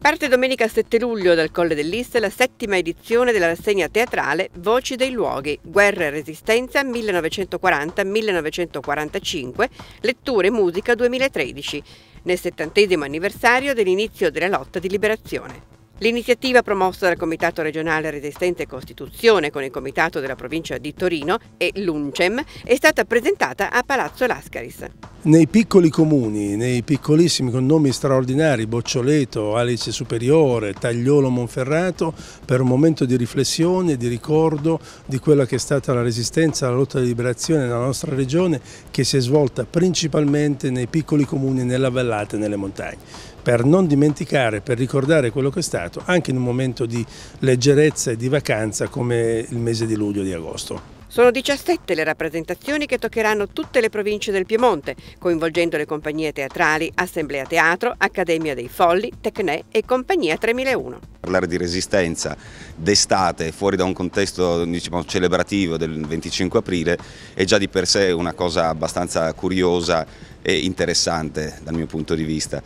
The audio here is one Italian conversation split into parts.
Parte domenica 7 luglio dal Colle dell'Isse la settima edizione della rassegna teatrale Voci dei luoghi, guerra e resistenza 1940-1945, letture e musica 2013, nel settantesimo anniversario dell'inizio della lotta di liberazione. L'iniziativa promossa dal Comitato regionale Resistenza e Costituzione con il Comitato della provincia di Torino e l'UNCEM è stata presentata a Palazzo Lascaris nei piccoli comuni, nei piccolissimi con nomi straordinari, Boccioleto, Alice Superiore, Tagliolo Monferrato, per un momento di riflessione, di ricordo di quella che è stata la resistenza, la lotta di liberazione nella nostra regione che si è svolta principalmente nei piccoli comuni, nella vallata e nelle montagne per non dimenticare, per ricordare quello che è stato, anche in un momento di leggerezza e di vacanza come il mese di luglio e di agosto. Sono 17 le rappresentazioni che toccheranno tutte le province del Piemonte, coinvolgendo le compagnie teatrali Assemblea Teatro, Accademia dei Folli, Tecnè e Compagnia 3001 parlare di resistenza d'estate, fuori da un contesto diciamo, celebrativo del 25 aprile, è già di per sé una cosa abbastanza curiosa e interessante dal mio punto di vista.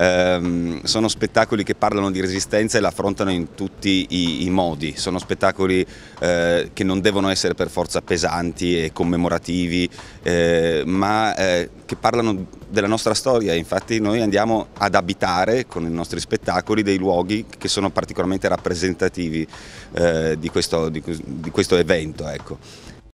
Um, sono spettacoli che parlano di resistenza e l'affrontano in tutti i, i modi, sono spettacoli eh, che non devono essere per forza pesanti e commemorativi, eh, ma eh, che parlano della nostra storia, infatti noi andiamo ad abitare con i nostri spettacoli dei luoghi che sono particolarmente rappresentativi eh, di, questo, di, di, questo, evento. Ecco.